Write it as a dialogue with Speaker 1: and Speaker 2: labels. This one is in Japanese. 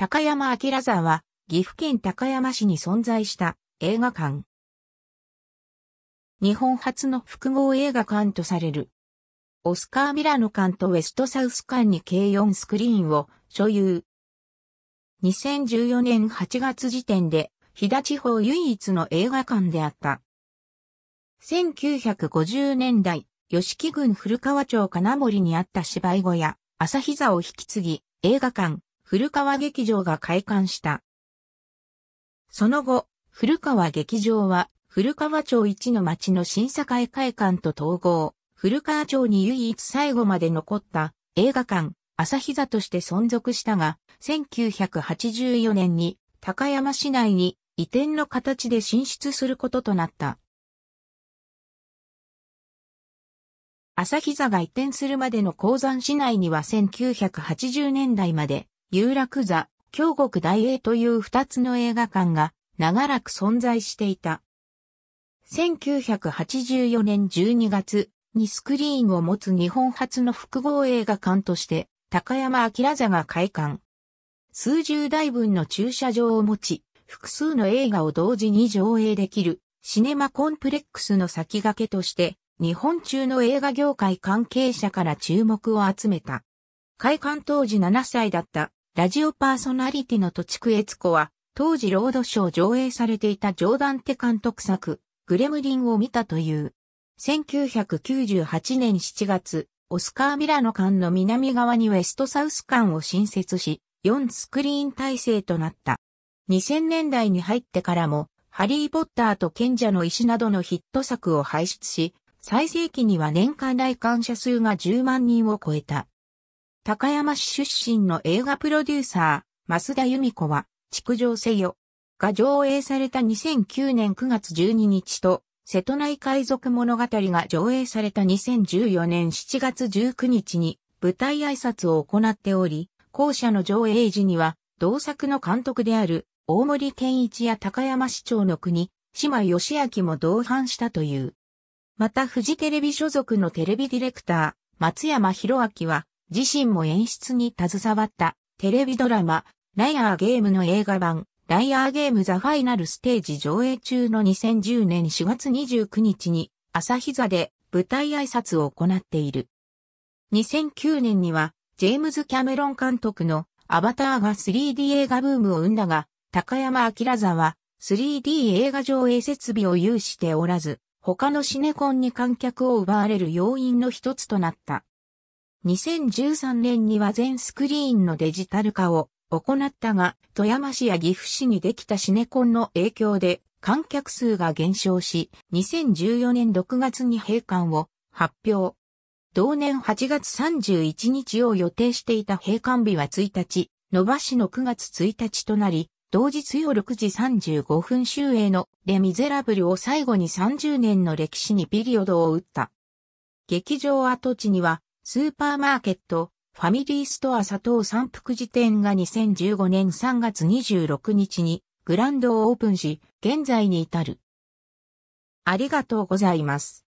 Speaker 1: 高山明座は、岐阜県高山市に存在した映画館。日本初の複合映画館とされる。オスカー・ミラノ館とウェストサウス館に計4スクリーンを所有。2014年8月時点で、飛騨地方唯一の映画館であった。1950年代、吉木郡古川町金森にあった芝居小屋、朝膝を引き継ぎ、映画館、古川劇場が開館した。その後、古川劇場は古川町一の町の審査会会館と統合、古川町に唯一最後まで残った映画館、朝日座として存続したが、1984年に高山市内に移転の形で進出することとなった。朝日座が移転するまでの鉱山市内には1980年代まで有楽座、京極大英という二つの映画館が長らく存在していた。1984年12月にスクリーンを持つ日本初の複合映画館として高山明座が開館。数十台分の駐車場を持ち、複数の映画を同時に上映できるシネマコンプレックスの先駆けとして日本中の映画業界関係者から注目を集めた。開館当時7歳だったラジオパーソナリティの土地区悦子は、当時ロードショー上映されていたジョーダンテ監督作、グレムリンを見たという。1998年7月、オスカー・ミラノ間の南側にウェストサウス間を新設し、4スクリーン体制となった。2000年代に入ってからも、ハリー・ポッターと賢者の石などのヒット作を輩出し、最盛期には年間来館者数が10万人を超えた。高山市出身の映画プロデューサー、増田由美子は、築城せよ。が上映された2009年9月12日と、瀬戸内海賊物語が上映された2014年7月19日に舞台挨拶を行っており、後者の上映時には、同作の監督である大森健一や高山市長の国、島義明も同伴したという。また富士テレビ所属のテレビディレクター、松山博明は、自身も演出に携わったテレビドラマ、ライアーゲームの映画版、ライアーゲームザファイナルステージ上映中の2010年4月29日に、朝日座で舞台挨拶を行っている。2009年には、ジェームズ・キャメロン監督のアバターが 3D 映画ブームを生んだが、高山明座は 3D 映画上映設備を有しておらず、他のシネコンに観客を奪われる要因の一つとなった。2013年には全スクリーンのデジタル化を行ったが、富山市や岐阜市にできたシネコンの影響で観客数が減少し、2014年6月に閉館を発表。同年8月31日を予定していた閉館日は1日、伸ばしの9月1日となり、同日夜6時35分終映のレ・ミゼラブルを最後に30年の歴史にピリオドを打った。劇場跡地にはスーパーマーケット、ファミリーストア佐藤三福辞典が2015年3月26日にグランドをオープンし、現在に至る。ありがとうございます。